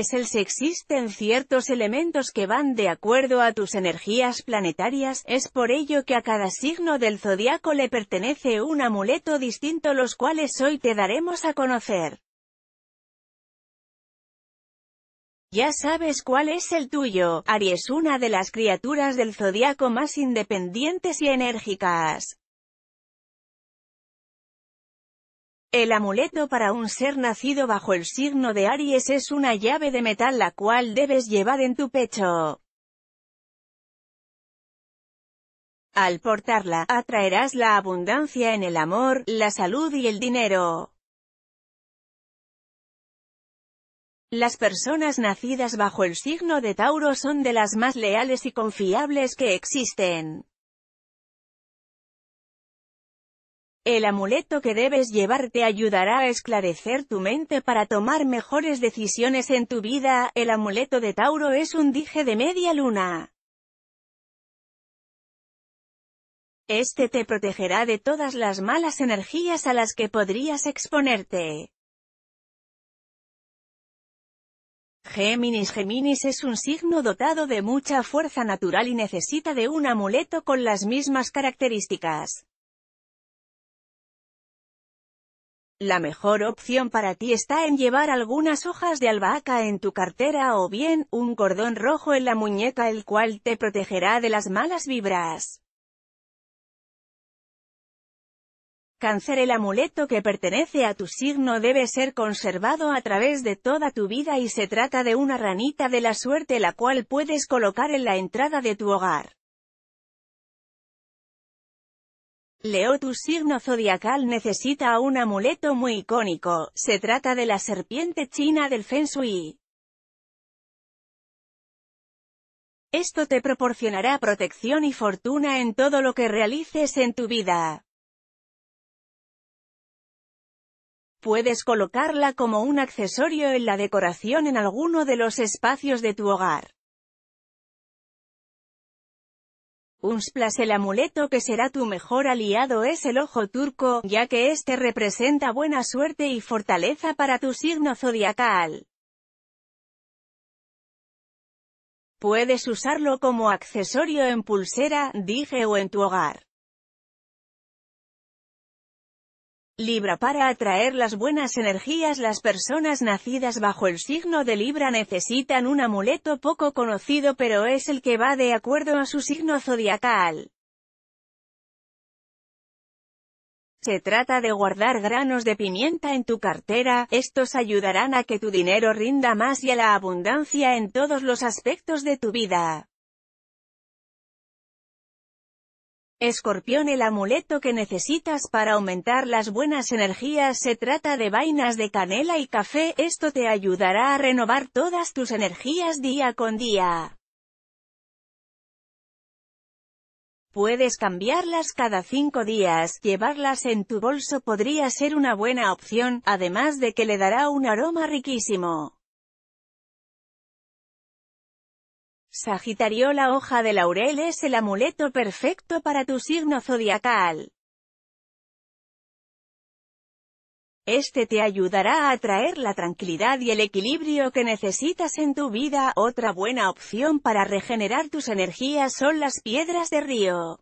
Si existen ciertos elementos que van de acuerdo a tus energías planetarias, es por ello que a cada signo del zodiaco le pertenece un amuleto distinto los cuales hoy te daremos a conocer. Ya sabes cuál es el tuyo, Aries una de las criaturas del zodiaco más independientes y enérgicas. El amuleto para un ser nacido bajo el signo de Aries es una llave de metal la cual debes llevar en tu pecho. Al portarla, atraerás la abundancia en el amor, la salud y el dinero. Las personas nacidas bajo el signo de Tauro son de las más leales y confiables que existen. El amuleto que debes llevar te ayudará a esclarecer tu mente para tomar mejores decisiones en tu vida. El amuleto de Tauro es un dije de media luna. Este te protegerá de todas las malas energías a las que podrías exponerte. Géminis Géminis es un signo dotado de mucha fuerza natural y necesita de un amuleto con las mismas características. La mejor opción para ti está en llevar algunas hojas de albahaca en tu cartera o bien, un cordón rojo en la muñeca el cual te protegerá de las malas vibras. Cáncer El amuleto que pertenece a tu signo debe ser conservado a través de toda tu vida y se trata de una ranita de la suerte la cual puedes colocar en la entrada de tu hogar. Leo tu signo zodiacal necesita un amuleto muy icónico, se trata de la serpiente china del Feng Shui. Esto te proporcionará protección y fortuna en todo lo que realices en tu vida. Puedes colocarla como un accesorio en la decoración en alguno de los espacios de tu hogar. Unsplash el amuleto que será tu mejor aliado es el ojo turco, ya que este representa buena suerte y fortaleza para tu signo zodiacal. Puedes usarlo como accesorio en pulsera, dije o en tu hogar. Libra para atraer las buenas energías las personas nacidas bajo el signo de Libra necesitan un amuleto poco conocido pero es el que va de acuerdo a su signo zodiacal. Se trata de guardar granos de pimienta en tu cartera, estos ayudarán a que tu dinero rinda más y a la abundancia en todos los aspectos de tu vida. Escorpión El amuleto que necesitas para aumentar las buenas energías se trata de vainas de canela y café, esto te ayudará a renovar todas tus energías día con día. Puedes cambiarlas cada cinco días, llevarlas en tu bolso podría ser una buena opción, además de que le dará un aroma riquísimo. Sagitario La hoja de laurel es el amuleto perfecto para tu signo zodiacal. Este te ayudará a atraer la tranquilidad y el equilibrio que necesitas en tu vida. Otra buena opción para regenerar tus energías son las piedras de río.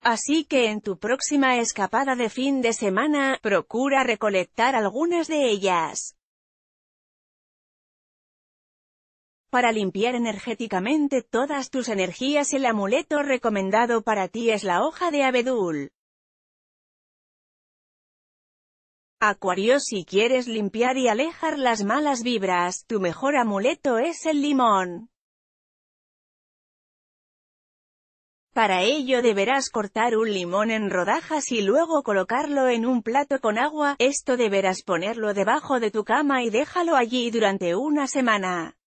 Así que en tu próxima escapada de fin de semana, procura recolectar algunas de ellas. Para limpiar energéticamente todas tus energías el amuleto recomendado para ti es la hoja de abedul. Acuario si quieres limpiar y alejar las malas vibras, tu mejor amuleto es el limón. Para ello deberás cortar un limón en rodajas y luego colocarlo en un plato con agua, esto deberás ponerlo debajo de tu cama y déjalo allí durante una semana.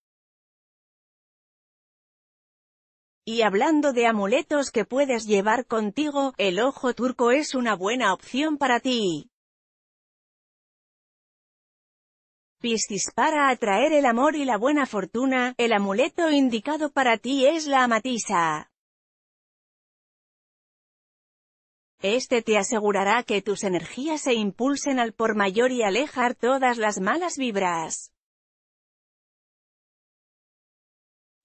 Y hablando de amuletos que puedes llevar contigo, el ojo turco es una buena opción para ti. Piscis para atraer el amor y la buena fortuna, el amuleto indicado para ti es la amatisa. Este te asegurará que tus energías se impulsen al por mayor y alejar todas las malas vibras.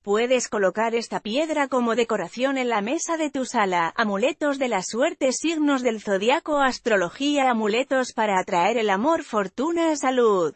Puedes colocar esta piedra como decoración en la mesa de tu sala, amuletos de la suerte, signos del zodiaco, astrología, amuletos para atraer el amor, fortuna, salud.